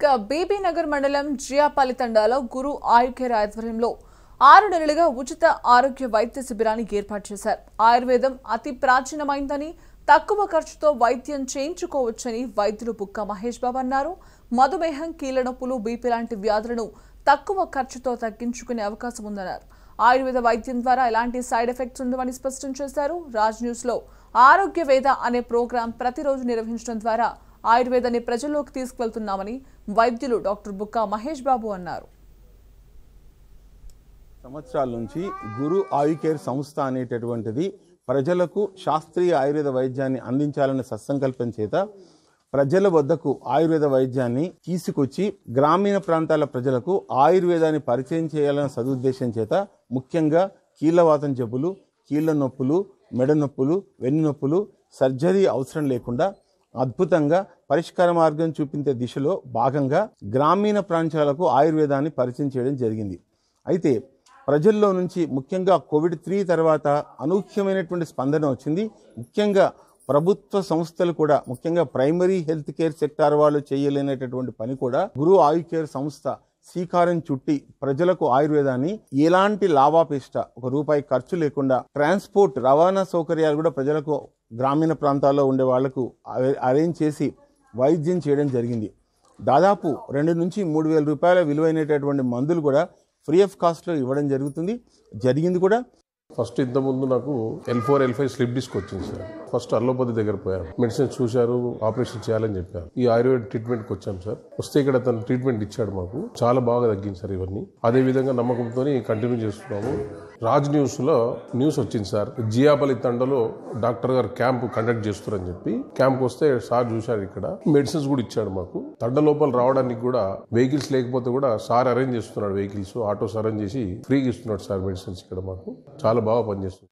ఇక బీబీనగర్ మండలం జియాపాలి తండాలో గురు ఆయుర్ ఆధ్వర్యంలో ఆరు నెలలుగా ఉచిత ఆరోగ్య వైద్య శిబిరాన్ని ఏర్పాటు చేశారు ఆయుర్వేదం అతి ప్రాచీనమైందని తక్కువ ఖర్చుతో వైద్యం చేయించుకోవచ్చని వైద్యులు బుక్క మహేష్ బాబు అన్నారు మధుమేహం కీళ్ళనొప్పులు బీపీ లాంటి వ్యాధులను తక్కువ ఖర్చుతో తగ్గించుకునే అవకాశం ఉందన్నారు ఆయుర్వేద వైద్యం ద్వారా ఎలాంటి సైడ్ ఎఫెక్ట్స్ ఉండవని స్పష్టం చేశారు రాజ్ న్యూస్లో ఆరోగ్య వేద అనే ప్రోగ్రాం ప్రతిరోజు నిర్వహించడం ద్వారా ఆయుర్వేదాన్ని ప్రజల్లోకి తీసుకువెళ్తున్నామని వైద్యులు డాక్టర్ బుక్కా మహేష్ బాబు అన్నారు సంవత్సరాల నుంచి గురు ఆయుకేర్ సంస్థ అనేటటువంటిది ప్రజలకు శాస్త్రీయ ఆయుర్వేద వైద్యాన్ని అందించాలనే సత్సంకల్పం చేత ప్రజల వద్దకు ఆయుర్వేద వైద్యాన్ని తీసుకొచ్చి గ్రామీణ ప్రాంతాల ప్రజలకు ఆయుర్వేదాన్ని పరిచయం చేయాలనే సదుద్దేశం చేత ముఖ్యంగా కీళ్ళవాతం జబ్బులు కీళ్ళ నొప్పులు మెడ నొప్పులు వెన్ను నొప్పులు సర్జరీ అవసరం లేకుండా అద్భుతంగా పరిష్కార మార్గం చూపించే దిశలో భాగంగా గ్రామీణ ప్రాంతాలకు ఆయుర్వేదాన్ని పరిచయం చేయడం జరిగింది అయితే ప్రజల్లో నుంచి ముఖ్యంగా కోవిడ్ త్రీ తర్వాత అనూహ్యమైనటువంటి స్పందన వచ్చింది ముఖ్యంగా ప్రభుత్వ సంస్థలు కూడా ముఖ్యంగా ప్రైమరీ హెల్త్ కేర్ సెక్టార్ వాళ్ళు చేయలేనటువంటి పని కూడా గురు ఆయు కేర్ సంస్థ శ్రీకారం చుట్టి ప్రజలకు ఆయుర్వేదాన్ని ఎలాంటి లాభాపేష్ట ఒక రూపాయి ఖర్చు లేకుండా ట్రాన్స్పోర్ట్ రవాణా సౌకర్యాలు కూడా ప్రజలకు గ్రామీణ ప్రాంతాల్లో ఉండే వాళ్లకు అరేంజ్ చేసి వైద్యం చేయడం జరిగింది దాదాపు రెండు నుంచి మూడు వేల రూపాయల విలువైనటువంటి మందులు కూడా ఫ్రీ ఆఫ్ కాస్ట్లో ఇవ్వడం జరుగుతుంది జరిగింది కూడా ఫస్ట్ ఇంతకుముందు నాకు L four L five slip disc వచ్చింది సార్ ఫస్ట్ అల్లోపతి దగ్గర పోయాను మెడిసిన్ చూశారు ఆపరేషన్ చేయాలని చెప్పారు ఈ ఆయుర్వేద ట్రీట్మెంట్కి వచ్చాం సార్ వస్తే ఇక్కడ తను ట్రీట్మెంట్ ఇచ్చాడు మాకు చాలా బాగా తగ్గింది సార్ ఇవన్నీ అదే విధంగా నమ్మకంతో కంటిన్యూ చేస్తున్నాము రాజ్ న్యూస్లో న్యూస్ వచ్చింది సార్ జియాపల్లి తండలో డాక్టర్ గారు క్యాంప్ కండక్ట్ చేస్తారని చెప్పి క్యాంప్ వస్తే సార్ చూశారు ఇక్కడ మెడిసిన్స్ కూడా ఇచ్చాడు మాకు తడ్డ లోపల రావడానికి కూడా వెహికల్స్ లేకపోతే కూడా సార్ అరేంజ్ చేస్తున్నాడు వెహికల్స్ ఆటోస్ అరేంజ్ చేసి ఫ్రీగా ఇస్తున్నాడు సార్ మెడిసిన్స్ ఇక్కడ మాకు చాలా బాగా పనిచేస్తుంది